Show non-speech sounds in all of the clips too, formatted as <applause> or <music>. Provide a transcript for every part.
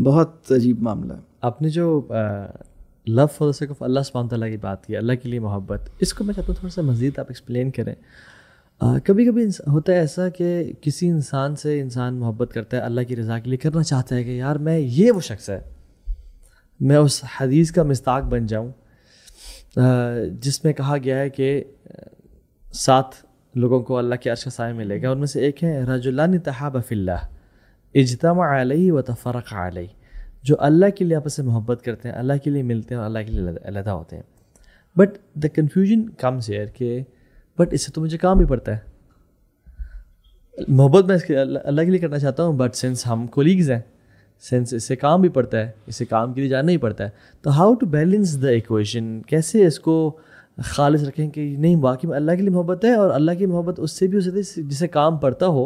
बहुत अजीब मामला है आपने जो love for the of Allah सुबह की बात की अल्लाह के लिए मोहब्बत इसको मैं चाहता हूँ थोड़ा सा मज़ीद आप एक्सप्लेन करें आ, कभी कभी होता है ऐसा कि किसी इंसान से इंसान मोहब्बत करता है अल्लाह की रज़ा के लिए करना चाहता है कि यार मैं ये वो शख्स है मैं उस हदीस का मस्ताक बन जाऊँ जिसमें कहा गया है कि सात लोगों को अल्लाह के अर्श साय मिलेगा उनमें से एक है रजुल्ला तहाबफिल्ला इजतम आलही व तफ़रक आलही जो अल्लाह के लिए आपस में मोहब्बत करते हैं अल्लाह के लिए मिलते हैं और अल्लाह के लिए अलहदा होते हैं but the confusion comes here के बट इससे तो मुझे काम भी पड़ता है मोहब्बत मैं इसके अल्लाह के लिए करना चाहता हूँ बट सेंस हम कोलीग्स हैं सेंस इससे काम भी पड़ता है इससे काम के लिए जाना ही पड़ता है तो how to balance the equation कैसे इसको खालिश रखें कि नहीं वाकई में अल्लाह के लिए मोहब्बत है और अल्लाह की मोहब्बत उससे भी हो सकती है जिसे काम पड़ता हो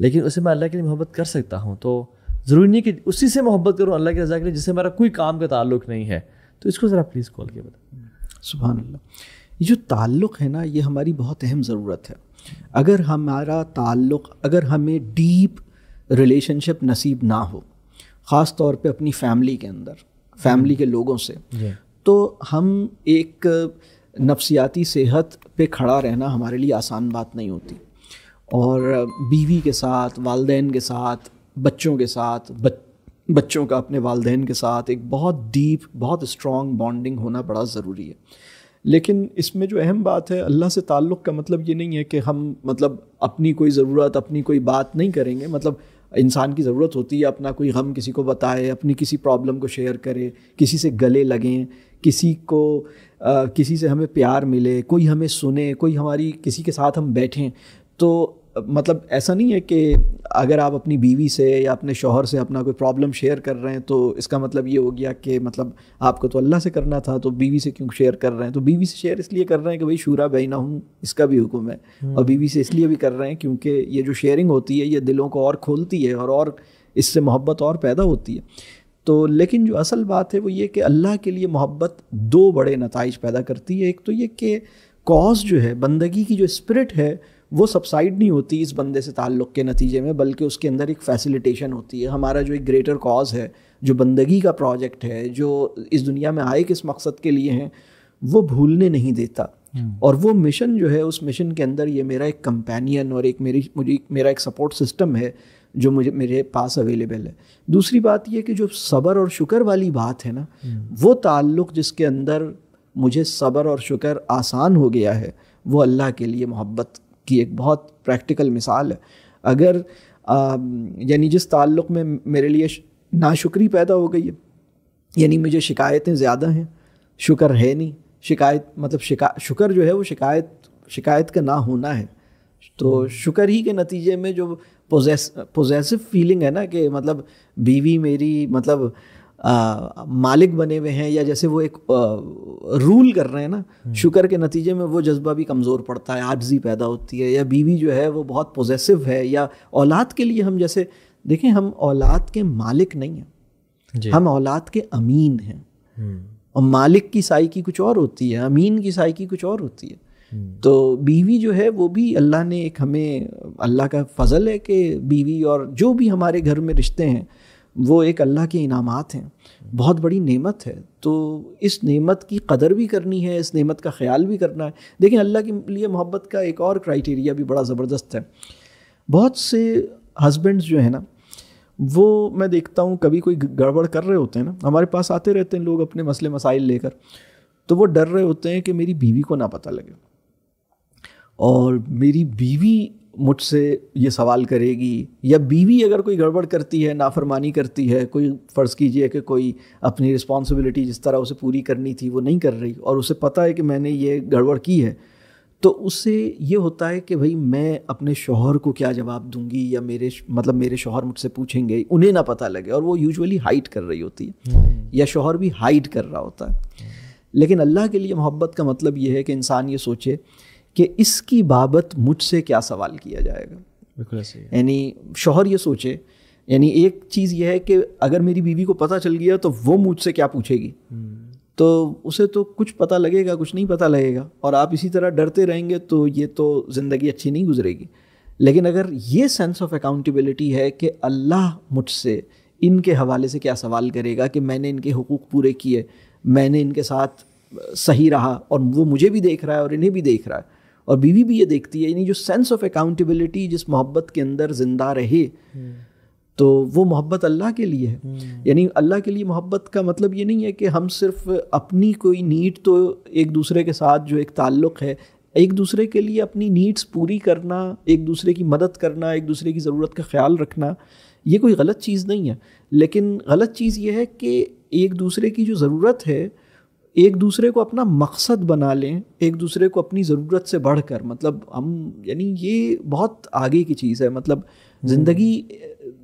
लेकिन उसे मैं अल्लाह के लिए मोहब्बत कर सकता हूँ तो ज़रूरी नहीं कि उसी से मोहब्बत करूँ अल्लाह की रजा के लिए जिससे मेरा कोई काम का ताल्लुक नहीं है तो इसको ज़रा प्लीज़ कॉल के बता सुबह अल्लाह ये जो ताल्लुक़ है ना ये हमारी बहुत अहम ज़रूरत है अगर हमारा ताल्लुक़ अगर हमें डीप रिलेशनशिप नसीब ना हो ख़ास तौर पे अपनी फैमिली के अंदर फैमिली के लोगों से तो हम एक नफसियाती सेहत पे खड़ा रहना हमारे लिए आसान बात नहीं होती और बीवी के साथ वालदेन के साथ बच्चों के साथ बच, बच्चों का अपने वालदेन के साथ एक बहुत डीप बहुत स्ट्रॉन्ग बॉन्डिंग होना बड़ा ज़रूरी है लेकिन इसमें जो अहम बात है अल्लाह से ताल्लुक़ का मतलब ये नहीं है कि हम मतलब अपनी कोई ज़रूरत अपनी कोई बात नहीं करेंगे मतलब इंसान की ज़रूरत होती है अपना कोई गम किसी को बताए अपनी किसी प्रॉब्लम को शेयर करे किसी से गले लगें किसी को आ, किसी से हमें प्यार मिले कोई हमें सुने कोई हमारी किसी के साथ हम बैठें तो मतलब ऐसा नहीं है कि अगर आप अपनी बीवी से या अपने शोहर से अपना कोई प्रॉब्लम शेयर कर रहे हैं तो इसका मतलब ये हो गया कि मतलब आपको तो अल्लाह से करना था तो बीवी से क्यों शेयर कर रहे हैं तो बीवी से शेयर इसलिए कर रहे हैं कि भाई शूरा ना हूँ इसका भी हुक्म है और हम्म। बीवी से इसलिए भी कर रहे हैं क्योंकि ये जो शेयरिंग होती है ये दिलों को और खोलती है और और इससे मोहब्बत और पैदा होती है तो लेकिन जो असल बात है वो ये कि अल्लाह के लिए मोहब्बत दो बड़े नतज पैदा करती है एक तो ये कि कॉज जो है बंदगी की जो स्पिरिट है वो सबसाइड नहीं होती इस बंदे से ताल्लुक़ के नतीजे में बल्कि उसके अंदर एक फैसिलिटेशन होती है हमारा जो एक ग्रेटर कॉज है जो बंदगी का प्रोजेक्ट है जो इस दुनिया में आए किस मकसद के लिए हैं वो भूलने नहीं देता हम्म। और वो मिशन जो है उस मिशन के अंदर ये मेरा एक कंपेनियन और एक मेरी मुझे मेरा एक सपोर्ट सिस्टम है जो मुझे मेरे पास अवेलेबल है दूसरी बात यह कि जो सब्र और शुक्र वाली बात है ना हम्म। वो ताल्लुक़ जिसके अंदर मुझे सब्र और शुक्र आसान हो गया है वो अल्लाह के लिए मोहब्बत की एक बहुत प्रैक्टिकल मिसाल है अगर यानी जिस ताल्लुक़ में मेरे लिए नाशुक्री पैदा हो गई है यानी मुझे शिकायतें ज़्यादा हैं शुक्र है नहीं शिकायत मतलब शिका शुक्र जो है वो शिकायत शिकायत का ना होना है तो हम्म। शुक्र ही के नतीजे में जो पोजेस पोजेसिव फीलिंग है ना कि मतलब बीवी मेरी मतलब आ, मालिक बने हुए हैं या जैसे वो एक आ, रूल कर रहे हैं ना हम्म। शुक्र के नतीजे में वो जज्बा भी कमज़ोर पड़ता है आर्जी पैदा होती है या बीवी जो है वो बहुत पोजेसिव है या औलाद के लिए हम जैसे देखें हम औलाद के मालिक नहीं हैं हम औलाद के अमीन हैं हम्म। और मालिक की साई की कुछ और होती है अमीन की साई की कुछ और होती है हम्म। तो बीवी जो है वो भी अल्लाह ने एक हमें अल्लाह का फजल है कि बीवी और जो भी हमारे घर में रिश्ते हैं वो एक अल्लाह के इनामात हैं बहुत बड़ी नेमत है तो इस नेमत की कदर भी करनी है इस नेमत का ख्याल भी करना है लेकिन अल्लाह के लिए मोहब्बत का एक और क्राइटेरिया भी बड़ा ज़बरदस्त है बहुत से हस्बैंड्स जो है ना वो मैं देखता हूँ कभी कोई गड़बड़ कर रहे होते हैं ना हमारे पास आते रहते हैं लोग अपने मसले मसाइल लेकर तो वो डर रहे होते हैं कि मेरी बीवी को ना पता लगे और मेरी बीवी मुझसे ये सवाल करेगी या बीवी अगर कोई गड़बड़ करती है नाफरमानी करती है कोई फ़र्ज़ कीजिए कि कोई अपनी रिस्पॉन्सिबिलिटी जिस तरह उसे पूरी करनी थी वो नहीं कर रही और उसे पता है कि मैंने ये गड़बड़ की है तो उससे ये होता है कि भाई मैं अपने शोहर को क्या जवाब दूंगी या मेरे मतलब मेरे शोहर मुझसे पूछेंगे उन्हें ना पता लगे और वो यूजुअली हाइड कर रही होती है हम्म। या शोहर भी हाइड कर रहा होता है लेकिन अल्लाह के लिए मोहब्बत का मतलब ये है कि इंसान ये सोचे कि इसकी बाबत मुझसे क्या सवाल किया जाएगा बिल्कुल यानी शोहर ये सोचे यानी एक चीज़ यह है कि अगर मेरी बीवी को पता चल गया तो वो मुझसे क्या पूछेगी हम्म। तो उसे तो कुछ पता लगेगा कुछ नहीं पता लगेगा और आप इसी तरह डरते रहेंगे तो ये तो ज़िंदगी अच्छी नहीं गुजरेगी लेकिन अगर ये सेंस ऑफ अकाउंटेबिलिटी है कि अल्लाह मुझसे इनके हवाले से क्या सवाल करेगा कि मैंने इनके हकूक़ पूरे किए मैंने इनके साथ सही रहा और वो मुझे भी देख रहा है और इन्हें भी देख रहा है और बीवी भी ये देखती है यानी जो सेंस ऑफ अकाउंटेबिलिटी जिस मोहब्बत के अंदर ज़िंदा रहे हम्म। तो वो मोहब्बत अल्लाह के लिए है हम्म। यानी अल्लाह के लिए मोहब्बत का मतलब ये नहीं है कि हम सिर्फ अपनी कोई नीड तो एक दूसरे के साथ जो एक ताल्लुक़ है एक दूसरे के लिए अपनी नीड्स पूरी करना एक दूसरे की मदद करना एक दूसरे की ज़रूरत का ख्याल रखना ये कोई गलत चीज़ नहीं है लेकिन गलत चीज़ ये है कि एक दूसरे की जो ज़रूरत है एक दूसरे को अपना मकसद बना लें एक दूसरे को अपनी ज़रूरत से बढ़कर मतलब हम यानी ये बहुत आगे की चीज़ है मतलब हम्म। ज़िंदगी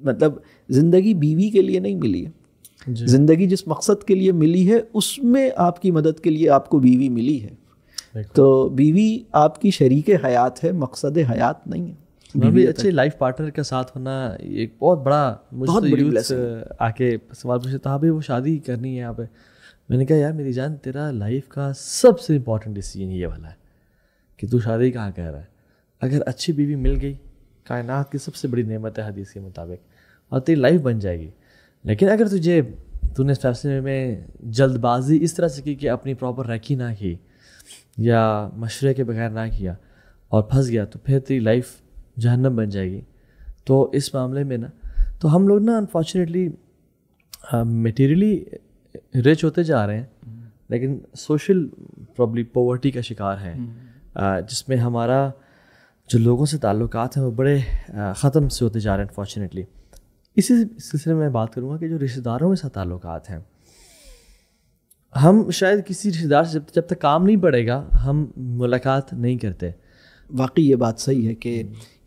मतलब ज़िंदगी बीवी के लिए नहीं मिली है ज़िंदगी जिस मकसद के लिए मिली है उसमें आपकी मदद के लिए आपको बीवी मिली है तो बीवी आपकी शरीक हयात है मकसद हयात नहीं है भी अच्छे लाइफ तो- पार्टनर के साथ होना एक बहुत बड़ा मुझे बहुत तो आके सवाल पूछे था तो भाई वो शादी करनी है यहाँ पे मैंने कहा यार मेरी जान तेरा लाइफ का सबसे इम्पॉर्टेंट डिसीजन ये वाला है कि तू शादी कहाँ कह रहा है अगर अच्छी बीवी मिल गई कायनात की सबसे बड़ी नेमत है हदीस के मुताबिक और तेरी लाइफ बन जाएगी लेकिन अगर तुझे तूने इस फैसले में जल्दबाजी इस तरह से की कि अपनी प्रॉपर रैकी ना की या मशरे के बगैर ना किया और फंस गया तो फिर तेरी लाइफ जहन्नम बन जाएगी तो इस मामले में ना तो हम लोग ना अनफॉर्चुनेटली मटेरियली रिच होते जा रहे हैं लेकिन सोशल प्रॉब्ली पॉवर्टी का शिकार है हम्म। जिसमें हमारा जो लोगों से ताल्लुक हैं वो बड़े ख़त्म से होते जा रहे हैं अनफॉर्चुनेटली इसी सिलसिले में बात करूँगा कि जो रिश्तेदारों के साथ ताल्लुक हैं हम शायद किसी रिश्तेदार से जब जब तक काम नहीं पड़ेगा हम मुलाकात नहीं करते वाकई ये बात सही है कि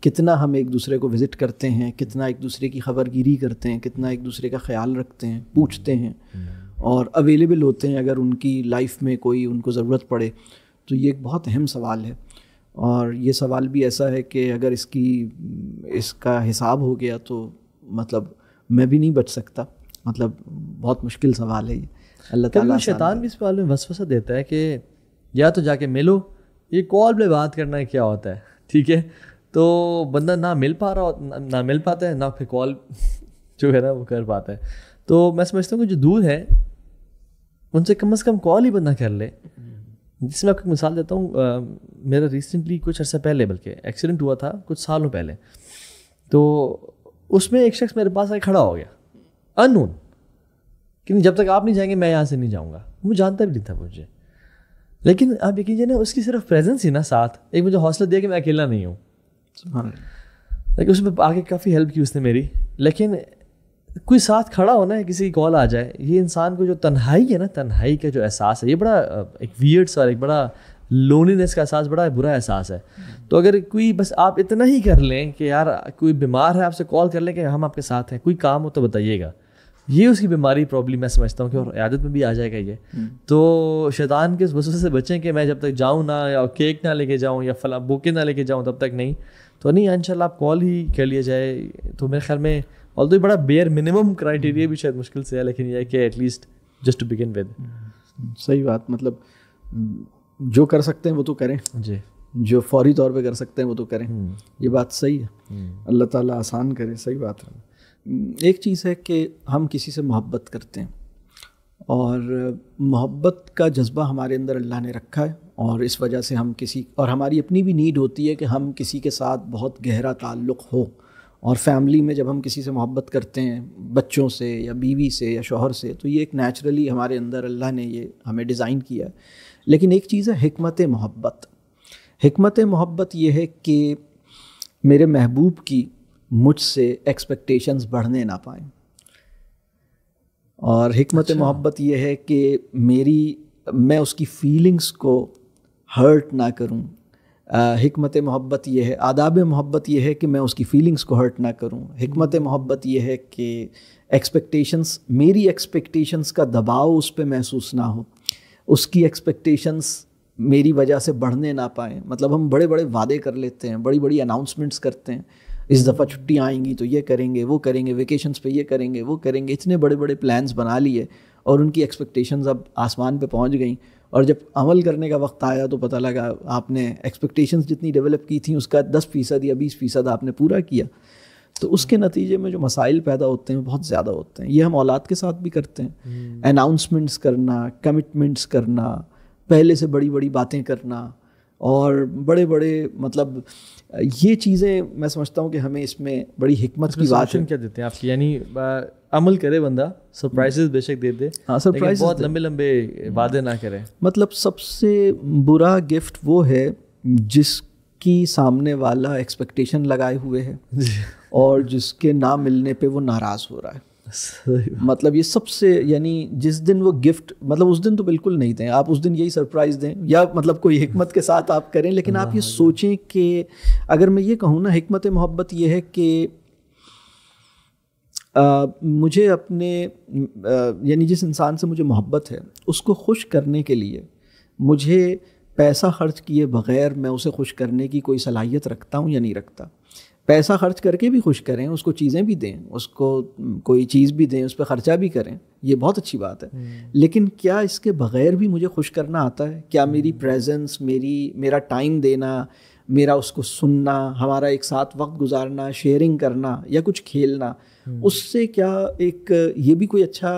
कितना हम एक दूसरे को विज़िट करते हैं कितना एक दूसरे की खबरगिरी करते हैं कितना एक दूसरे का ख्याल रखते हैं पूछते हैं हम्म। और अवेलेबल होते हैं अगर उनकी लाइफ में कोई उनको ज़रूरत पड़े तो ये एक बहुत अहम सवाल है और ये सवाल भी ऐसा है कि अगर इसकी इसका हिसाब हो गया तो मतलब मैं भी नहीं बच सकता मतलब बहुत मुश्किल सवाल है ये अल्लाह ताला शैतान भी इस सवाल में वसवसा देता है कि या तो जाके मिलो ये कॉल पे बात करना क्या होता है ठीक है तो बंदा ना मिल पा रहा ना, ना मिल पाता है ना फिर कॉल <laughs> जो है ना वो कर पाता है तो मैं समझता हूँ कि जो दूर है उनसे कम अज़ कम कॉल ही बंदा कर ले जिसमें मैं आपको मिसाल देता हूँ मेरा रिसेंटली कुछ अर्सा पहले बल्कि एक्सीडेंट हुआ था कुछ सालों पहले तो उसमें एक शख्स मेरे पास आके खड़ा हो गया अननोन कि जब तक आप नहीं जाएंगे मैं यहाँ से नहीं जाऊँगा मुझे जानता भी नहीं था मुझे लेकिन आप यकीन जाने उसकी सिर्फ प्रेजेंस ही ना साथ एक मुझे हौसला दिया कि मैं अकेला नहीं हूँ लेकिन उसमें आगे काफ़ी हेल्प की उसने मेरी लेकिन कोई साथ खड़ा होना है किसी की कॉल आ जाए ये इंसान को जो तन्हाई है ना तन्हाई का जो एहसास है ये बड़ा एक वियर्ड सा एक बड़ा लोनलीनेस का एहसास बड़ा बुरा एहसास है तो अगर कोई बस आप इतना ही कर लें कि यार कोई बीमार है आपसे कॉल कर लें कि हम आपके साथ हैं कोई काम हो तो बताइएगा ये उसकी बीमारी प्रॉब्लम मैं समझता हूँ कि और आदत में भी आ जाएगा ये हम्म। तो शैतान के उस से बचें कि मैं जब तक जाऊँ ना या केक ना लेके जाऊँ या फला बुके ना लेके जाऊँ तब तक नहीं तो नहीं इनशाला आप कॉल ही कर लिया जाए तो मेरे ख्याल में ऑल तो ये बड़ा बेयर मिनिमम क्राइटेरिया भी शायद मुश्किल से है लेकिन यह कि at least just to begin with सही बात मतलब जो कर सकते हैं वो तो करें जी जो फौरी तौर पे कर सकते हैं वो तो करें हम्म। ये बात सही है हम्म। अल्लाह ताला आसान करे सही बात है एक चीज़ है कि हम किसी से मोहब्बत करते हैं और मोहब्बत का जज्बा हमारे अंदर अल्लाह ने रखा है और इस वजह से हम किसी और हमारी अपनी भी नीड होती है कि हम किसी के साथ बहुत गहरा ताल्लुक़ हो और फैमिली में जब हम किसी से मोहब्बत करते हैं बच्चों से या बीवी से या शोहर से तो ये एक नेचुरली हमारे अंदर अल्लाह ने ये हमें डिज़ाइन किया है लेकिन एक चीज़ है हमत मोहब्बत हमत मोहब्बत ये है कि मेरे महबूब की मुझसे एक्सपेक्टेशंस बढ़ने ना पाए और हमत अच्छा। मोहब्बत ये है कि मेरी मैं उसकी फीलिंग्स को हर्ट ना करूं हमत मोहब्बत ये है आदाब मोहब्बत ये है कि मैं उसकी फ़ीलिंग्स को हर्ट ना करूँ हमत मोहब्बत ये है कि एक्सपेक्टेशंस मेरी एक्सपेक्टेशंस का दबाव उस पर महसूस ना हो उसकी एक्सपेक्टेशंस मेरी वजह से बढ़ने ना पाए मतलब हम बड़े बड़े वादे कर लेते हैं बड़ी बड़ी अनाउंसमेंट्स करते हैं इस दफ़ा छुट्टी आएंगी तो ये करेंगे वो करेंगे वेकेशंस पे ये करेंगे वो करेंगे इतने बड़े बड़े प्लान्स बना लिए और उनकी एक्सपेक्टेशंस अब आसमान पे पहुंच गई और जब अमल करने का वक्त आया तो पता लगा आपने एक्सपेक्टेशंस जितनी डेवलप की थी उसका दस फ़ीसद या बीस फ़ीसद आपने पूरा किया तो उसके हम्म। नतीजे में जो मसाइल पैदा होते हैं बहुत ज़्यादा होते हैं ये हम औलाद के साथ भी करते हैं अनाउंसमेंट्स हम्म। करना कमिटमेंट्स करना पहले से बड़ी बड़ी बातें करना और बड़े बड़े मतलब ये चीज़ें मैं समझता हूँ कि हमें इसमें बड़ी हमत की बात क्या देते हैं आपकी यानी अमल करे बंदा सरप्राइजेस हम्म। बेशक दे दे हाँ सरप्राइज बहुत लंबे लंबे हम्म। वादे ना करे मतलब सबसे बुरा गिफ्ट वो है जिसकी सामने वाला एक्सपेक्टेशन लगाए हुए है <laughs> और जिसके ना मिलने पे वो नाराज़ हो रहा है मतलब ये सबसे यानी जिस दिन वो गिफ्ट मतलब उस दिन तो बिल्कुल नहीं दें आप उस दिन यही सरप्राइज़ दें या मतलब कोई हिकमत के साथ आप करें लेकिन आप ये सोचें कि अगर मैं ये कहूँ ना हमत मोहब्बत ये है कि मुझे अपने यानी जिस इंसान से मुझे मोहब्बत है उसको खुश करने के लिए मुझे पैसा खर्च किए बगैर मैं उसे खुश करने की कोई सलाहियत रखता हूँ या नहीं रखता पैसा खर्च करके भी खुश करें उसको चीज़ें भी दें उसको कोई चीज़ भी दें उस पर ख़र्चा भी करें ये बहुत अच्छी बात है हम्म। लेकिन क्या इसके बगैर भी मुझे खुश करना आता है क्या मेरी हम्म। प्रेजेंस मेरी मेरा टाइम देना मेरा उसको सुनना हमारा एक साथ वक्त गुजारना शेयरिंग करना या कुछ खेलना हम्म। उससे क्या एक ये भी कोई अच्छा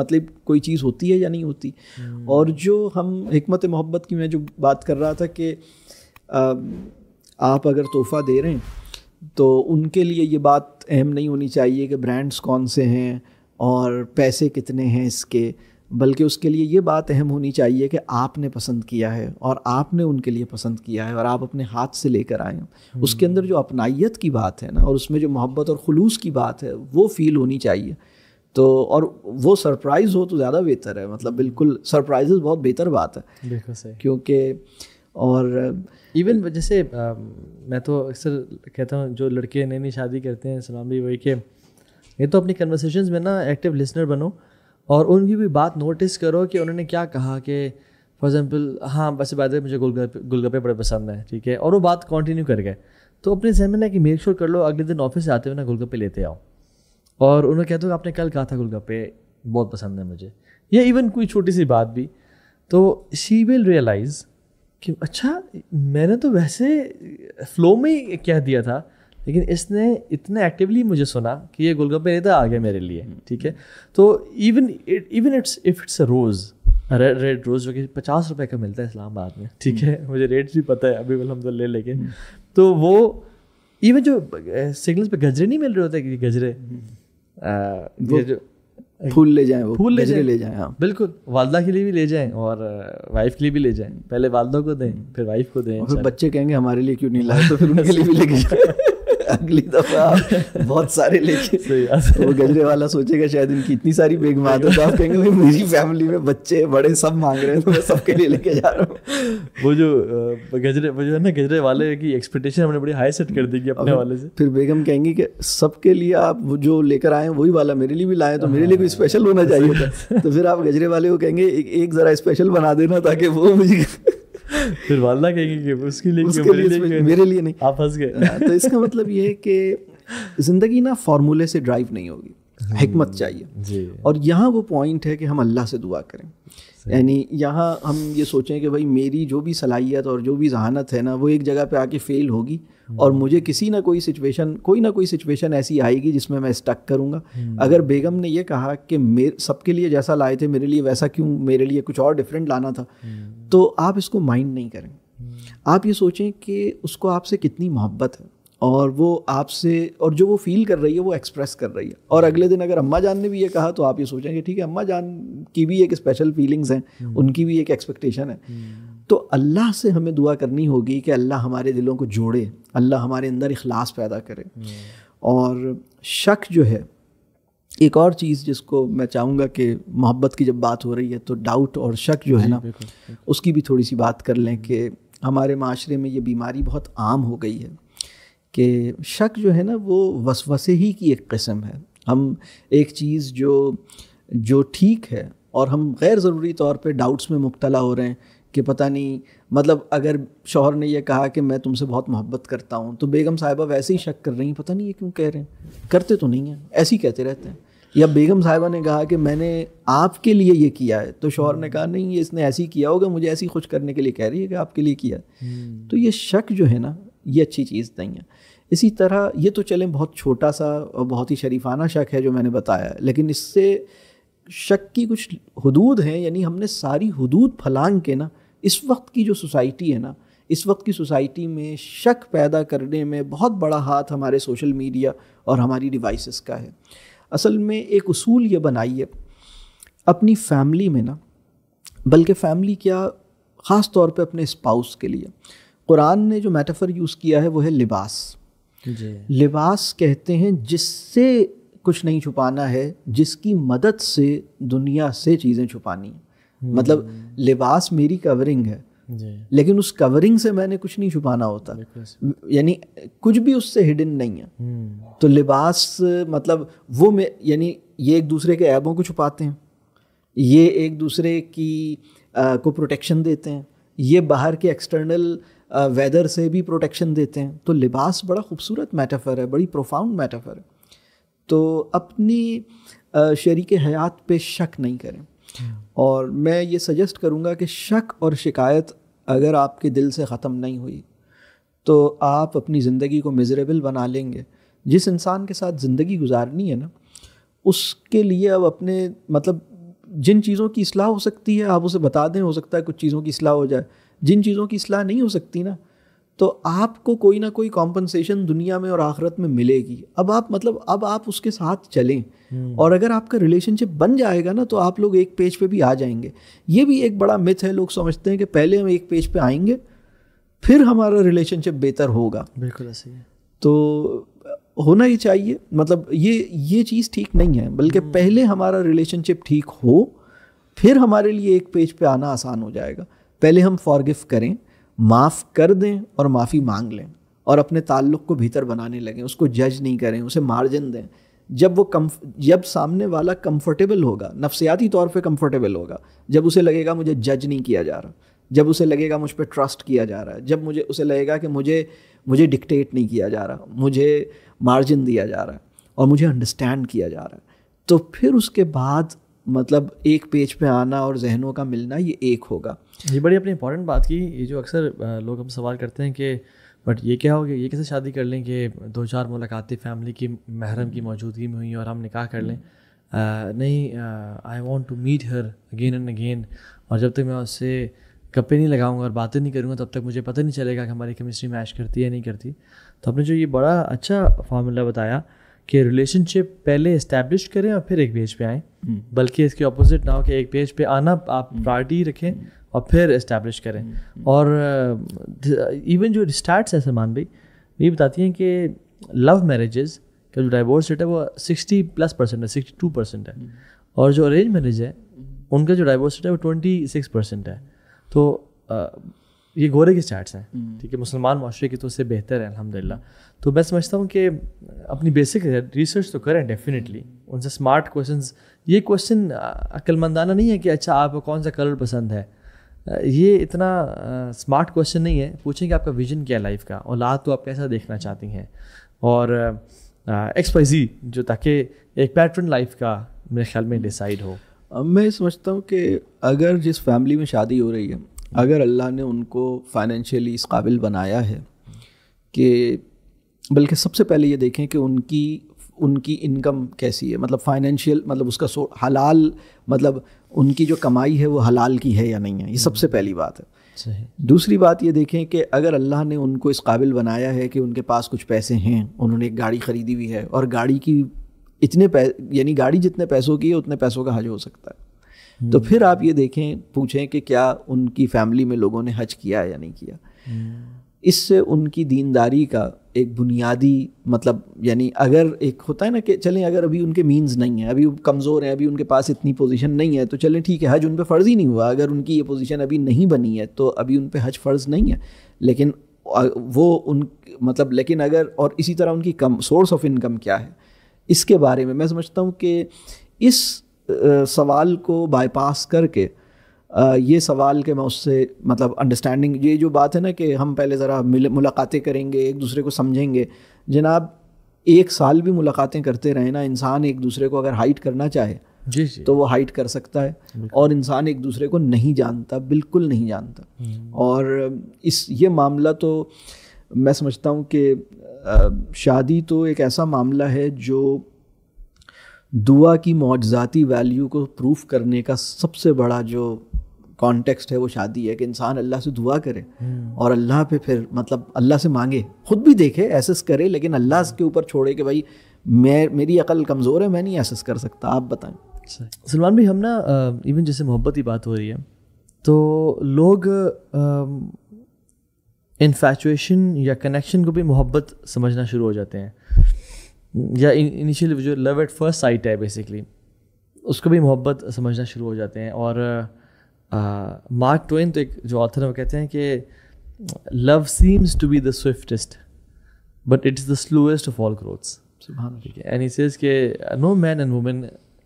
मतलब कोई चीज़ होती है या नहीं होती हम्म। और जो हम हमत मोहब्बत की मैं जो बात कर रहा था कि आप अगर तोहफ़ा दे रहे हैं तो उनके लिए ये बात अहम नहीं होनी चाहिए कि ब्रांड्स कौन से हैं और पैसे कितने हैं इसके बल्कि उसके लिए ये बात अहम होनी चाहिए कि आपने पसंद किया है और आपने उनके लिए पसंद किया है और आप अपने हाथ से लेकर आए हैं उसके अंदर जो अपनाइत की बात है ना और उसमें जो मोहब्बत और खलूस की बात है वो फील होनी चाहिए तो और वो सरप्राइज़ हो तो ज़्यादा बेहतर है मतलब बिल्कुल सरप्राइज बहुत बेहतर बात है बिल्कुल सही क्योंकि और इवन जैसे आ, मैं तो अक्सर कहता हूँ जो लड़के नई नई शादी करते हैं सलाम भी वही के ये तो अपनी कन्वर्सेशन में ना एक्टिव लिसनर बनो और उनकी भी बात नोटिस करो कि उन्होंने क्या कहा कि फॉर एग्ज़ाम्पल हाँ वैसे बात है मुझे गोलगप्पे गोलगप्पे बड़े पसंद हैं ठीक है और वो बात कंटिन्यू कर गए तो अपने जहन में ना कि मेक श्योर कर लो अगले दिन ऑफिस आते हुए ना गोलगप्पे लेते आओ और उन्होंने कहते हो आपने कल कहा था गोलगप्पे बहुत पसंद है मुझे या इवन कोई छोटी सी बात भी तो शी विल रियलाइज़ कि अच्छा मैंने तो वैसे फ्लो में ही कह दिया था लेकिन इसने इतने एक्टिवली मुझे सुना कि ये गोलगप्पे नहीं था आगे मेरे लिए ठीक है तो even even it's if it's a rose red red rose जो कि पचास रुपए का मिलता है इस्लामाबाद में ठीक है हम्म। मुझे रेट भी पता है अभी तो ले लेकिन हम्म। तो वो इवन जो सिग्नल्स पे गजरे नहीं मिल रहे होते कि गजरे हम्म। फूल ले जाएं वो फूल ले जाएं ले जाएं हाँ बिल्कुल वालदा के लिए भी ले जाएं और वाइफ के लिए भी ले जाएं पहले वालदा को दें फिर वाइफ को दें और फिर बच्चे कहेंगे हमारे लिए क्यों नहीं लाए तो फिर उनके लिए भी लेके <laughs> जाएं अगली दफा बहुत सारे लेके वो गजरे वाला सोचेगा शायद इनकी इतनी सारी बेग तो आप कहेंगे भाई मेरी फैमिली में बच्चे बड़े सब मांग रहे हैं तो मैं सबके लिए लेके जा रहा हूँ वो जो गजरे वो जो है ना गजरे वाले की एक्सपेक्टेशन हमने बड़ी हाई सेट कर दी अपने वाले से फिर बेगम कहेंगे कि सबके लिए आप जो लेकर आए वही वाला मेरे लिए भी लाए तो मेरे लिए भी स्पेशल हाँ। होना चाहिए तो फिर आप गजरे वाले को कहेंगे एक जरा स्पेशल बना देना ताकि वो मुझे फिर वाला कहेंगे कि उसके लिए उसके लिए, लिए मेरे लिए नहीं आप हंस गए हाँ, तो इसका मतलब ये है कि ज़िंदगी ना फार्मूले से ड्राइव नहीं होगी हमत हाँ। चाहिए और यहाँ वो पॉइंट है कि हम अल्लाह से दुआ करें यानी यहाँ हम ये सोचें कि भाई मेरी जो भी सलाहियत और जो भी जहानत है ना वो एक जगह पे आके फेल होगी हम्म। और मुझे किसी ना कोई सिचुएशन कोई ना कोई सिचुएशन ऐसी आएगी जिसमें मैं स्टक करूँगा हम्म। अगर बेगम ने यह कहा कि मेरे सबके लिए जैसा लाए थे मेरे लिए वैसा क्यों मेरे लिए कुछ और डिफरेंट लाना था हम्म। तो आप इसको माइंड नहीं करें आप ये सोचें कि उसको आपसे कितनी मोहब्बत है और वो आपसे और जो वो फील कर रही है वो एक्सप्रेस कर रही है और अगले दिन अगर अम्मा जान ने भी ये कहा तो आप ये सोचेंगे ठीक है अम्मा जान की भी एक स्पेशल फीलिंग्स हैं हम्म। उनकी भी एक एक्सपेक्टेशन है हम्म। तो अल्लाह से हमें दुआ करनी होगी कि अल्लाह हमारे दिलों को जोड़े अल्लाह हमारे अंदर अखलास पैदा करे हम्म। और शक जो है एक और चीज़ जिसको मैं चाहूँगा कि मोहब्बत की जब बात हो रही है तो डाउट और शक जो है ना उसकी भी थोड़ी सी बात कर लें कि हमारे माशरे में ये बीमारी बहुत आम हो गई है कि शक जो है ना वो वसवसे ही की एक कस्म है हम एक चीज़ जो जो ठीक है और हम गैर ज़रूरी तौर पे डाउट्स में मुबतला हो रहे हैं कि पता नहीं मतलब अगर शोहर ने यह कहा कि मैं तुमसे बहुत मोहब्बत करता हूँ तो बेगम साहिबा वैसे ही शक कर रही हैं पता नहीं ये क्यों कह रहे हैं करते तो नहीं हैं ऐसे ही कहते रहते हैं या बेगम साहिबा ने कहा कि मैंने आपके लिए ये किया है तो शोहर ने कहा नहीं ये इसने ऐसे ही किया होगा मुझे ऐसी खुश करने के लिए कह रही है कि आपके लिए किया है हम्म। तो ये शक जो है ना ये अच्छी चीज़ नहीं है इसी तरह ये तो चलें बहुत छोटा सा और बहुत ही शरीफाना शक है जो मैंने बताया लेकिन इससे शक की कुछ हदूद हैं यानी हमने सारी हदूद फलांग के ना इस वक्त की जो सोसाइटी है ना इस वक्त की सोसाइटी में शक पैदा करने में बहुत बड़ा हाथ हमारे सोशल मीडिया और हमारी डिवाइसेस का है असल में एक उसूल ये बनाइए अपनी फैमिली में ना बल्कि फैमिली क्या ख़ास तौर पे अपने स्पाउस के लिए कुरान ने जो मेटाफर यूज़ किया है वो है लिबास लिबास कहते हैं जिससे कुछ नहीं छुपाना है जिसकी मदद से दुनिया से चीज़ें छुपानी हम्म। मतलब लिबास मेरी कवरिंग है लेकिन उस कवरिंग से मैंने कुछ नहीं छुपाना होता यानी कुछ भी उससे हिडन नहीं है हम्म। तो लिबास मतलब वो यानी ये एक दूसरे के ऐबों को छुपाते हैं ये एक दूसरे की आ, को प्रोटेक्शन देते हैं ये बाहर के एक्सटर्नल वेदर से भी प्रोटेक्शन देते हैं तो लिबास बड़ा खूबसूरत मेटाफर है बड़ी प्रोफाउंड मेटाफर है तो अपनी शरीक हयात पे शक नहीं करें और मैं ये सजेस्ट करूँगा कि शक और शिकायत अगर आपके दिल से ख़त्म नहीं हुई तो आप अपनी ज़िंदगी को मिजरेबल बना लेंगे जिस इंसान के साथ ज़िंदगी गुजारनी है ना उसके लिए अब अपने मतलब जिन चीज़ों की असलाह हो सकती है आप उसे बता दें हो सकता है कुछ चीज़ों की असलाह हो जाए जिन चीज़ों की असलाह नहीं हो सकती ना तो आपको कोई ना कोई कॉम्पनसेशन दुनिया में और आखिरत में मिलेगी अब आप मतलब अब आप उसके साथ चलें हम्म। और अगर आपका रिलेशनशिप बन जाएगा ना तो आप लोग एक पेज पे भी आ जाएंगे ये भी एक बड़ा मिथ है लोग समझते हैं कि पहले हम एक पेज पे आएंगे फिर हमारा रिलेशनशिप बेहतर होगा बिल्कुल ऐसे तो होना ही चाहिए मतलब ये ये चीज़ ठीक नहीं है बल्कि हम्म। पहले हमारा रिलेशनशिप ठीक हो फिर हमारे लिए एक पेज पे आना आसान हो जाएगा पहले हम फॉरगिव करें माफ़ कर दें और माफ़ी मांग लें और अपने ताल्लुक़ को भीतर बनाने लगें उसको जज नहीं करें उसे मार्जिन दें जब वो कम जब सामने वाला कंफर्टेबल होगा नफसियाती तौर पे कंफर्टेबल होगा जब उसे लगेगा मुझे जज नहीं किया जा रहा जब उसे लगेगा मुझ पर ट्रस्ट किया जा रहा है जब मुझे उसे लगेगा कि मुझे मुझे डिक्टेट नहीं किया जा रहा मुझे मार्जिन दिया जा रहा है और मुझे अंडरस्टैंड किया जा रहा है तो फिर उसके बाद मतलब एक पेज पे आना और जहनों का मिलना ये एक होगा ये बड़ी अपनी इंपॉर्टेंट बात की ये जो अक्सर लोग हम सवाल करते हैं कि बट ये क्या हो गया ये कैसे शादी कर लें कि दो चार मुलाकातें फैमिली की महरम की मौजूदगी में हुई और हम निकाह कर लें आ, नहीं I want to meet her again and again और जब तक मैं उससे कपे नहीं लगाऊंगा और बातें नहीं करूंगा तब तक मुझे पता नहीं चलेगा कि हमारी केमिस्ट्री मैच करती है नहीं करती तो आपने जो ये बड़ा अच्छा फार्मूला बताया कि रिलेशनशिप पहले इस्टेब्लिश करें और फिर एक पेज पे आएँ हम्म। बल्कि इसके ऑपोजिट ना हो कि एक पेज पे आना आप प्रायोरिटी हम्म। रखें हम्म। और फिर इस्टेब्लिश करें और इवन uh, जो स्टार्ट है सलमान भाई ये बताती हैं कि लव मैरिजेज़ का जो डाइवोर्स रेट है वो सिक्सटी प्लस परसेंट है सिक्सटी टू परसेंट है और जो अरेंज मैरिज है उनका जो डाइवोर्स रेट है वो ट्वेंटी सिक्स परसेंट है तो uh, ये गोरे के चार्ट्स हैं हम्म। ठीक है मुसलमान माशरे की तो उससे बेहतर है अलहमदिल्ला तो मैं समझता हूँ कि अपनी बेसिक रिसर्च तो करें डेफिनेटली उनसे स्मार्ट क्वेश्चन ये क्वेश्चन अक्लमंदाना नहीं है कि अच्छा आपको कौन सा कलर पसंद है ये इतना स्मार्ट क्वेश्चन नहीं है पूछें कि आपका विजन क्या है लाइफ का औलाद तो आप कैसा देखना चाहती हैं और एक्स वाई जी जो ताकि एक पैटर्न लाइफ का मेरे ख्याल में डिसाइड हम्म। हो मैं समझता हूँ कि अगर जिस फैमिली में शादी हो रही है अगर अल्लाह ने उनको फाइनेंशियली इस काबिल बनाया है कि बल्कि सबसे पहले ये देखें कि उनकी उनकी इनकम कैसी है मतलब फाइनेंशियल मतलब उसका सो हलाल मतलब उनकी जो कमाई है वो हलाल की है या नहीं है ये हम्म। सबसे पहली बात है दूसरी बात ये देखें कि अगर अल्लाह ने उनको इस काबिल बनाया है कि उनके पास कुछ पैसे हैं उन्होंने एक गाड़ी ख़रीदी हुई है और गाड़ी की इतने पै यानी गाड़ी जितने पैसों की है उतने पैसों का हज हो सकता है तो फिर आप ये देखें पूछें कि क्या उनकी फैमिली में लोगों ने हज किया या नहीं किया हम्म। इससे उनकी दीनदारी का एक बुनियादी मतलब यानी अगर एक होता है ना कि चलें अगर अभी उनके मीन्स नहीं है अभी कमज़ोर हैं अभी उनके पास इतनी पोजीशन नहीं है तो चलें ठीक है हज उन पर फ़र्ज़ ही नहीं हुआ अगर उनकी ये पोजीशन अभी नहीं बनी है तो अभी उन पर हज फ़र्ज़ नहीं है लेकिन वो उन मतलब लेकिन अगर और इसी तरह उनकी कम सोर्स ऑफ इनकम क्या है इसके बारे में मैं समझता हूँ कि इस सवाल को बाईपास करके ये सवाल के मैं उससे मतलब अंडरस्टैंडिंग ये जो बात है ना कि हम पहले ज़रा मुलाकातें करेंगे एक दूसरे को समझेंगे जनाब एक साल भी मुलाकातें करते रहे ना इंसान एक दूसरे को अगर हाइट करना चाहे जी जी तो वो हाइट कर सकता है और इंसान एक दूसरे को नहीं जानता बिल्कुल नहीं जानता हम्म। और इस ये मामला तो मैं समझता हूँ कि शादी तो एक ऐसा मामला है जो दुआ की मौजाती वैल्यू को प्रूफ करने का सबसे बड़ा जो कॉन्टेक्स्ट है वो शादी है कि इंसान अल्लाह से दुआ करे हम्म। और अल्लाह पे फिर मतलब अल्लाह से मांगे खुद भी देखे एसेस करे लेकिन अल्लाह हाँ। के ऊपर छोड़े कि भाई मैं मेरी अकल कमज़ोर है मैं नहीं एसेस कर सकता आप बताएं सलमान भाई हम ना इवन जैसे मोहब्बत की बात हो रही है तो लोग इन्फेचुएशन या कनेक्शन को भी मोहब्बत समझना शुरू हो जाते हैं या इनिशियल जो लव एट फर्स्ट साइट है बेसिकली उसको भी मोहब्बत समझना शुरू हो जाते हैं और मार्क ट्वेन तो एक जो ऑथर है वो कहते हैं कि love seems to be the swiftest but it is the slowest of all growths and says के no man and women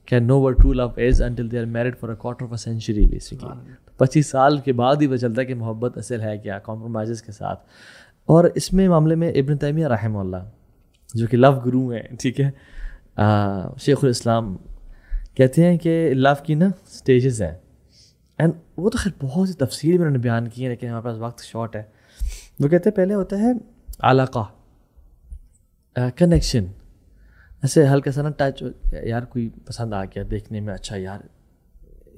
can know what true love is until they are married for a quarter of a century basically पच्चीस साल के बाद ही पता चलता है कि मोहब्बत असल है क्या कॉम्प्रोमाइज़ के साथ और इसमें मामले में इबन तैमिया रहमल्ला जो कि लव गुरु हैं ठीक है शेख इस्लाम कहते हैं कि लव की ना स्टेजेस हैं एंड वो तो खैर बहुत ही तफसील में उन्होंने बयान की है लेकिन हमारे पास वक्त शॉर्ट है वो कहते हैं पहले होता है आलाका कनेक्शन ऐसे हल्का सा ना टच यार कोई पसंद आ गया देखने में अच्छा यार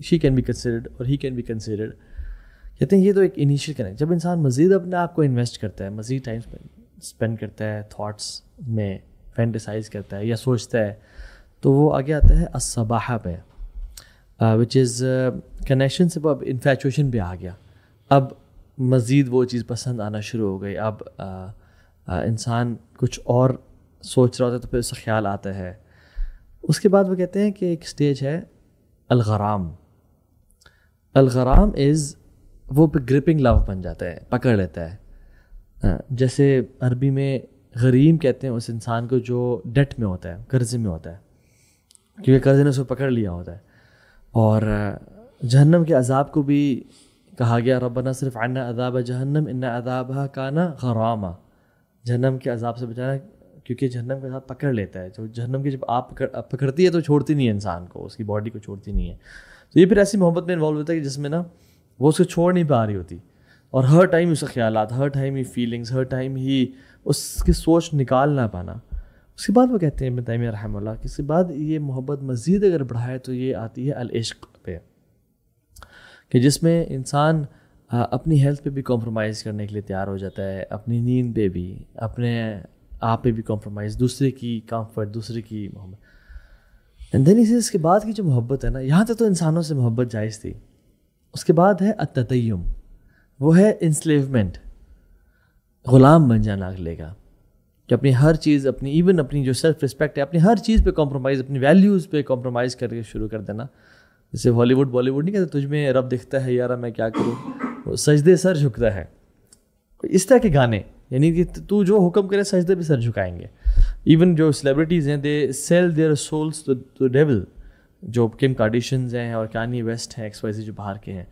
शी कैन बी कंसिडर्ड और ही कैन बी कंसिडर्ड कहते हैं ये तो एक इनिशियल कनेक्ट जब इंसान मज़ीद अपने आप को इन्वेस्ट करता है मज़ीद टाइम स्पेंड करता है थॉट्स में फैंटिसाइज करता है या सोचता है तो वो आगे आता है असबाहा पे विच इज़ कनेक्शन से अब इन्फेचुएशन भी आ गया अब मज़ीद वो चीज़ पसंद आना शुरू हो गई अब uh, uh, इंसान कुछ और सोच रहा होता है तो फिर उसका ख्याल आता है उसके बाद वो कहते हैं कि एक स्टेज है अलगराम अलगराम इज़ वो ग्रिपिंग लव बन जाता है पकड़ लेता है जैसे अरबी में गरीम कहते हैं उस इंसान को जो डेट में होता है कर्ज़े में होता है क्योंकि कर्ज़े ने उसको पकड़ लिया होता है और जहन्नम के अजाब को भी कहा गया रबना सिर्फ आना अदाब जहन्नम इन अदाब काना गरामा जहन्नम के अजाब से बचाना क्योंकि जहन्नम के साथ पकड़ लेता है जो तो जहन्नम की जब आप पकड़ पकड़ती है तो छोड़ती नहीं है इंसान को उसकी बॉडी को छोड़ती नहीं है तो ये फिर ऐसी मोहब्बत में इन्वॉल्व होता है कि जिसमें ना वो उसको छोड़ नहीं पा रही होती और हर टाइम उसके ख्याल हर टाइम ही फीलिंग्स हर टाइम ही उसकी सोच निकाल ना पाना उसके बाद वो कहते हैं तैम रहमल्ला कि इसके बाद ये मोहब्बत मज़ीद अगर बढ़ाए तो ये आती है अलश्क पे कि जिसमें इंसान अपनी हेल्थ पे भी कॉम्प्रोमाइज़ करने के लिए तैयार हो जाता है अपनी नींद पे भी अपने आप पे भी कॉम्प्रोमाइज़ दूसरे की कम्फर्ट दूसरे की मोहब्बत एंड देन इसे इसके बाद की जो मोहब्बत है ना यहाँ तक तो इंसानों से मोहब्बत जायज़ थी उसके बाद है अतम वो है इंस्लेवमेंट ग़ुलाम बन जाना अगले का कि अपनी हर चीज़ अपनी इवन अपनी जो सेल्फ रिस्पेक्ट है अपनी हर चीज़ पे कॉम्प्रोमाइज़ अपनी वैल्यूज़ पे कॉम्प्रोमाइज़ करके शुरू कर देना जैसे हॉलीवुड बॉलीवुड नहीं कहते तुझमें रब दिखता है यार मैं क्या करूँ वो सजदे सर झुकता है तो इस तरह के गाने यानी कि तू जो हुक्म करे सजदे पर सर झुकाएंगे इवन जो सेलिब्रिटीज़ हैं they sell their souls to devil जो किम कार्डिशंस हैं और कानी वेस्ट हैं एक्स वाई जो बाहर के हैं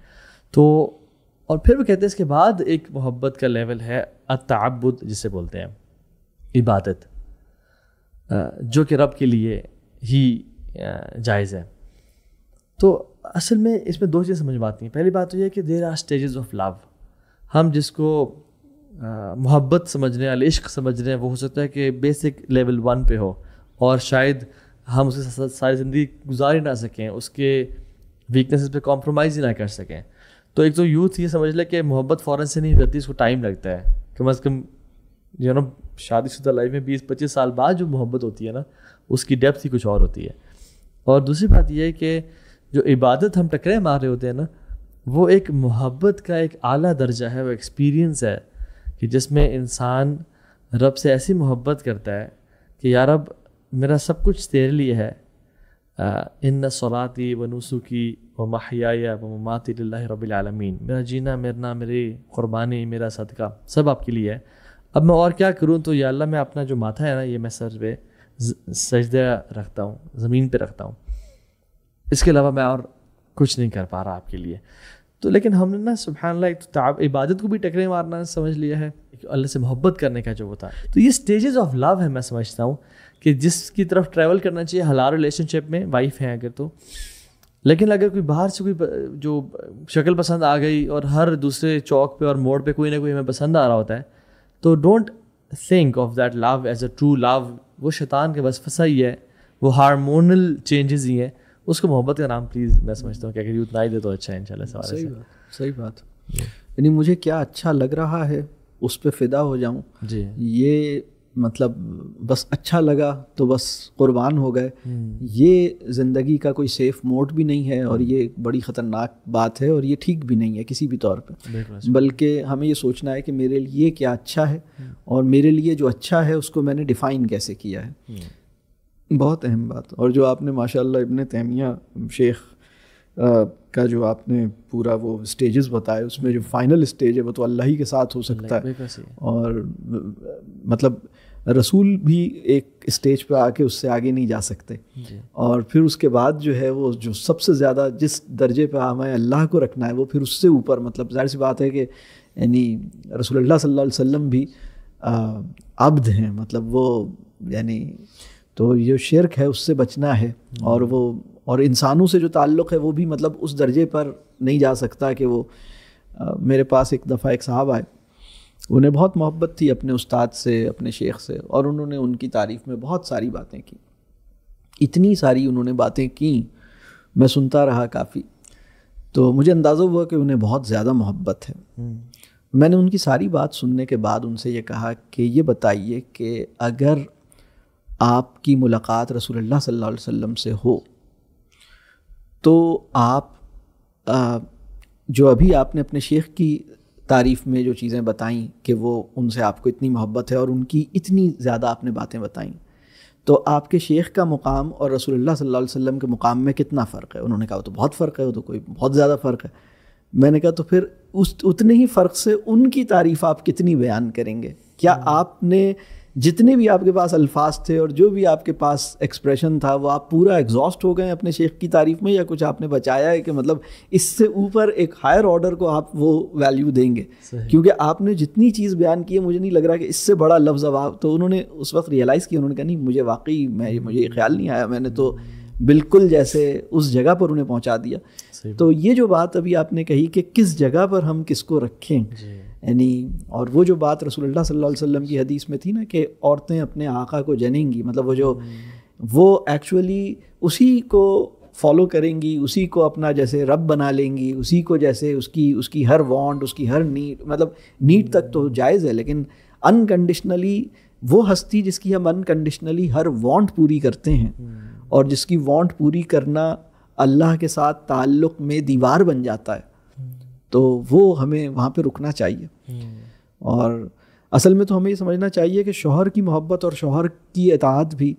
तो और फिर वो कहते हैं इसके बाद एक मोहब्बत का लेवल है अताबुद जिसे बोलते हैं इबादत जो कि रब के लिए ही जायज़ है तो असल में इसमें दो चीज़ें समझ में आती हैं पहली बात तो यह है कि there are stages of love हम जिसको मोहब्बत समझ रहे हैं इश्क समझ रहे हैं वो हो सकता है कि बेसिक लेवल वन पे हो और शायद हम उसके साथ सारी ज़िंदगी गुजार ही ना सकें उसके वीकनेसेस पे कॉम्प्रोमाइज़ ही ना कर सकें तो एक तो यूथ ये समझ ले कि मोहब्बत फ़ौरन से नहीं रहती इसको टाइम लगता है कम अज़ कम नो शादी शादीशुदा लाइफ में बीस पच्चीस साल बाद जो मोहब्बत होती है ना उसकी डेप्थ ही कुछ और होती है और दूसरी बात यह है कि जो इबादत हम टकरे मार रहे होते हैं ना वो एक मोहब्बत का एक आला दर्जा है वो एक्सपीरियंस है कि जिसमें इंसान रब से ऐसी मोहब्बत करता है कि यार अब मेरा सब कुछ तेरे लिए है इन सलाती व नसुकी व महिया व ममाती रबालमीन मेरा जीना मरना मेरी क़ुरबानी मेरा सदका सब आपके लिए है अब मैं और क्या करूँ तो या अल्लाह मैं अपना जो माथा है ना ये मैं सर पे सजद रखता हूँ ज़मीन पे रखता हूँ इसके अलावा मैं और कुछ नहीं कर पा रहा आपके लिए तो लेकिन हमने ना सुबहानल्ला एक तो इबादत को भी टकरे मारना समझ लिया है अल्लाह से मोहब्बत करने का जो होता है तो ये स्टेजेस ऑफ लव है मैं समझता हूँ कि जिसकी तरफ ट्रैवल करना चाहिए हलाल रिलेशनशिप में वाइफ हैं अगर तो लेकिन अगर कोई बाहर से कोई जो शक्ल पसंद आ गई और हर दूसरे चौक पे और मोड़ पे कोई ना कोई हमें पसंद आ रहा होता है तो don't think of that love as a true love वो शैतान के बस फंसा ही है वो हारमोनल चेंजेस ही हैं उसको मोहब्बत का नाम प्लीज़ मैं समझता हूँ क्या करिए उतना ही दे तो अच्छा है इंशाल्लाह सही बात सही बात यानी मुझे क्या अच्छा लग रहा है उस पर फिदा हो जाऊँ जी ये मतलब बस अच्छा लगा तो बस कुर्बान हो गए हम्म। ये ज़िंदगी का कोई सेफ़ मोड भी नहीं है और हम्म। ये बड़ी ख़तरनाक बात है और ये ठीक भी नहीं है किसी भी तौर पर बल्कि हमें ये सोचना है कि मेरे लिए क्या अच्छा है हम्म। और मेरे लिए जो अच्छा है उसको मैंने डिफ़ाइन कैसे किया है बहुत अहम बात और जो आपने माशाल्लाह इब्ने तैमिया शेख आ, का जो आपने पूरा वो स्टेजेस बताए उसमें जो फाइनल स्टेज है वो तो अल्लाह ही के साथ हो सकता है और मतलब रसूल भी एक स्टेज पर आके उससे आगे नहीं जा सकते और फिर उसके बाद जो है वो जो सबसे ज़्यादा जिस दर्जे पर हमें अल्लाह को रखना है वो फिर उससे ऊपर मतलब जाहिर सी बात है कि यानी रसूल सल्लल्लाहु अलैहि वसल्लम भी अब्द हैं मतलब वो यानी तो ये शिरक है उससे बचना है और वो और इंसानों से जो ताल्लुक़ है वो भी मतलब उस दर्जे पर नहीं जा सकता कि वो आ, मेरे पास एक दफ़ा एक साहब आए उन्हें बहुत मोहब्बत थी अपने उस्ताद से अपने शेख से और उन्होंने उनकी तारीफ़ में बहुत सारी बातें की इतनी सारी उन्होंने बातें की मैं सुनता रहा काफ़ी तो मुझे अंदाज़ा हुआ कि उन्हें बहुत ज़्यादा मोहब्बत है हम्म। मैंने उनकी सारी बात सुनने के बाद उनसे ये कहा कि ये बताइए कि अगर आपकी मुलाकात रसूलुल्लाह सल्लल्लाहु अलैहि वसल्लम से हो तो आप आ, जो अभी आपने अपने शेख की तारीफ़ में जो चीज़ें बताई कि वो उनसे आपको इतनी मोहब्बत है और उनकी इतनी ज़्यादा आपने बातें बताई तो आपके शेख का मुकाम और रसूलुल्लाह सल्लल्लाहु अलैहि वसल्लम के मुकाम में कितना फ़र्क है उन्होंने कहा तो बहुत फ़र्क है वो तो कोई बहुत ज़्यादा फ़र्क है मैंने कहा तो फिर उस उतने ही फ़र्क से उनकी तारीफ़ आप कितनी बयान करेंगे क्या हम्म। आपने जितने भी आपके पास अल्फाज थे और जो भी आपके पास एक्सप्रेशन था वो आप पूरा एग्जॉस्ट हो गए अपने शेख की तारीफ़ में या कुछ आपने बचाया है कि मतलब इससे ऊपर एक हायर ऑर्डर को आप वो वैल्यू देंगे क्योंकि आपने जितनी चीज़ बयान की है मुझे नहीं लग रहा कि इससे बड़ा लफ्ज़ अब तो उन्होंने उस वक्त रियलाइज़ किया उन्होंने कहा नहीं मुझे वाकई मैं मुझे ख्याल नहीं आया मैंने तो बिल्कुल जैसे उस जगह पर उन्हें पहुंचा दिया तो ये जो बात अभी आपने कही कि किस जगह पर हम किसको रखें यानी और वो जो बात रसूलुल्लाह सल्लल्लाहु अलैहि वसल्लम की हदीस में थी ना कि औरतें अपने आका को जनेंगी मतलब वो जो हम्म। वो एक्चुअली उसी को फॉलो करेंगी उसी को अपना जैसे रब बना लेंगी उसी को जैसे उसकी उसकी हर वांट उसकी हर नीड मतलब नीड तक तो हम्म। जायज़ है लेकिन अनकंडीशनली वो हस्ती जिसकी हम अनकंडीशनली हर वांट पूरी करते हैं हम्म। और जिसकी वांट पूरी करना अल्लाह के साथ ताल्लुक़ में दीवार बन जाता है तो वो हमें वहाँ पे रुकना चाहिए हम्म। और असल में तो हमें ये समझना चाहिए कि शोहर की मोहब्बत और शोहर की अतात भी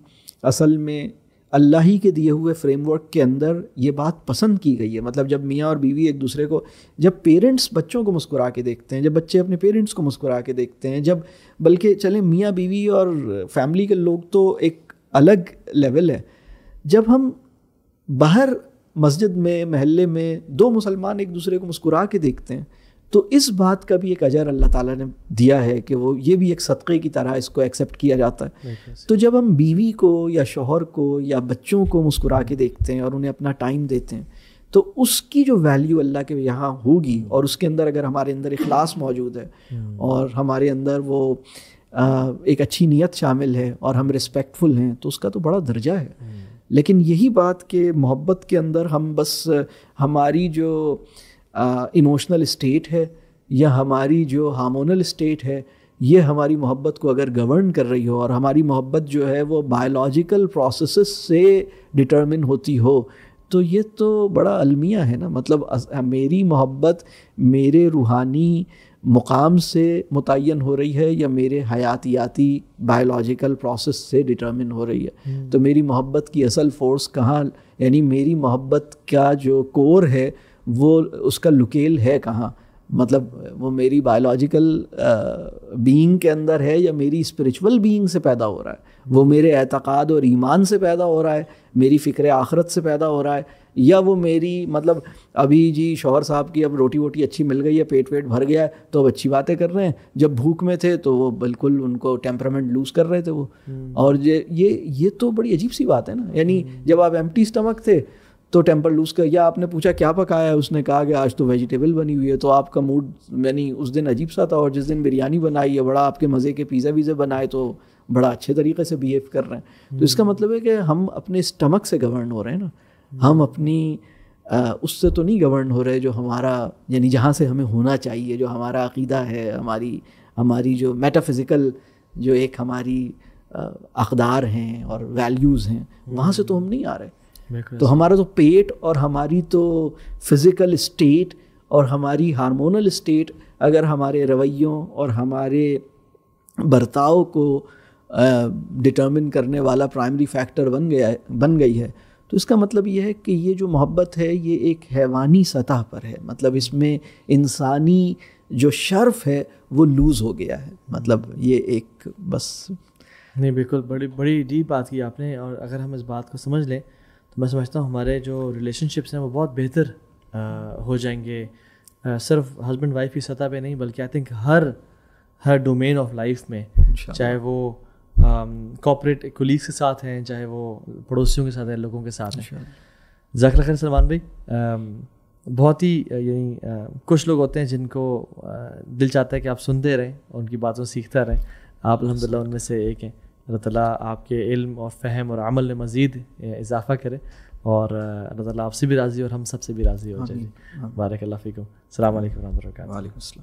असल में अल्लाह ही के दिए हुए फ्रेमवर्क के अंदर ये बात पसंद की गई है मतलब जब मियाँ और बीवी एक दूसरे को जब पेरेंट्स बच्चों को मुस्कुरा के देखते हैं जब बच्चे अपने पेरेंट्स को मुस्कुरा के देखते हैं जब बल्कि चले मियाँ बीवी और फैमिली के लोग तो एक अलग लेवल है जब हम बाहर मस्जिद में महल्ले में दो मुसलमान एक दूसरे को मुस्कुरा के देखते हैं तो इस बात का भी एक अजर अल्लाह ताला ने दिया है कि वो ये भी एक सदक़े की तरह इसको एक्सेप्ट किया जाता है तो जब हम बीवी को या शोहर को या बच्चों को मुस्कुरा के देखते हैं और उन्हें अपना टाइम देते हैं तो उसकी जो वैल्यू अल्लाह के यहाँ होगी हम्म। और उसके अंदर अगर हमारे अंदर इखलास मौजूद है हम्म। और हमारे अंदर वो आ, एक अच्छी नीयत शामिल है और हम रिस्पेक्टफुल हैं तो उसका तो बड़ा दर्जा है हम्म। लेकिन यही बात कि मोहब्बत के अंदर हम बस हमारी जो इमोशनल स्टेट है या हमारी जो हार्मोनल स्टेट है ये हमारी मोहब्बत को अगर गवर्न कर रही हो और हमारी मोहब्बत जो है वो बायोलॉजिकल प्रोसेस से डिटर्मिन होती हो तो ये तो बड़ा अलमिया है ना मतलब मेरी मोहब्बत मेरे रूहानी मुकाम से मुतन हो रही है या मेरे हयातियाती बायोलॉजिकल प्रोसेस से डिटर्मिन हो रही है हम्म। तो मेरी मोहब्बत की असल फ़ोर्स कहाँ यानी मेरी मोहब्बत का जो कोर है वो उसका लुकेल है कहाँ मतलब वो मेरी बायोलॉजिकल बीइंग के अंदर है या मेरी स्पिरिचुअल बीइंग से पैदा हो रहा है वो मेरे एतक़ाद और ईमान से पैदा हो रहा है मेरी फ़िक्र आखरत से पैदा हो रहा है या वो मेरी मतलब अभी जी शोहर साहब की अब रोटी वोटी अच्छी मिल गई है पेट वेट भर गया है तो अब अच्छी बातें कर रहे हैं जब भूख में थे तो वो बिल्कुल उनको टेम्परामेंट लूज़ कर रहे थे वो हम्म। और ये ये ये तो बड़ी अजीब सी बात है ना यानी हम्म। जब आप एम्प्टी स्टमक थे तो टेम्पर लूज कर या आपने पूछा क्या पकाया है उसने कहा कि आज तो वेजिटेबल बनी हुई है तो आपका मूड यानी उस दिन अजीब सा था और जिस दिन बिरयानी बनाई है बड़ा आपके मज़े के पिज़्ज़ा वीज़ा बनाए तो बड़ा अच्छे तरीके से बिहेव कर रहे हैं तो इसका हम्म। मतलब है कि हम अपने स्टमक से गवर्न हो रहे हैं ना हम अपनी आ, उससे तो नहीं गवर्न हो रहे जो हमारा यानी जहाँ से हमें होना चाहिए जो हमारा अकीदा है हमारी हमारी जो मेटाफिज़िकल जो एक हमारी अकदार हैं और वैल्यूज़ हैं वहाँ से तो हम हम्म। नहीं आ रहे तो हमारा तो पेट और हमारी तो फिज़िकल स्टेट और हमारी हार्मोनल स्टेट अगर हमारे रवैयों और हमारे बर्ताव को डिटर्मिन करने वाला प्राइमरी फैक्टर बन गया बन गई है तो इसका मतलब यह है कि ये जो मोहब्बत है ये एक हैवानी सतह पर है मतलब इसमें इंसानी जो शर्फ है वो लूज़ हो गया है मतलब ये एक बस नहीं बिल्कुल बड़ी बड़ी डीप बात की आपने और अगर हम इस बात को समझ लें मैं समझता हूँ हमारे जो रिलेशनशिप्स हैं वो बहुत बेहतर हो जाएंगे सिर्फ हस्बैंड वाइफ की सतह पे नहीं बल्कि आई थिंक हर हर डोमेन ऑफ लाइफ में चाहे वो कॉपरेट कोलीग्स के साथ हैं चाहे वो पड़ोसियों के साथ हैं लोगों के साथ हैं जखर खान सलमान भाई बहुत ही यानी कुछ लोग होते हैं जिनको दिल चाहता है कि आप सुनते रहें उनकी बातों सीखता रहें आप अलहमदिल्ला उनमें से एक हैं अल्लाह ताला आपके इल्म और फहम और अमल में मज़ीद इजाफ़ा करे और अल्लाह ताला आपसे भी राज़ी और हम सब से भी राज़ी हो जाए बारक को फ़ीकुम अल्लाम वरहमल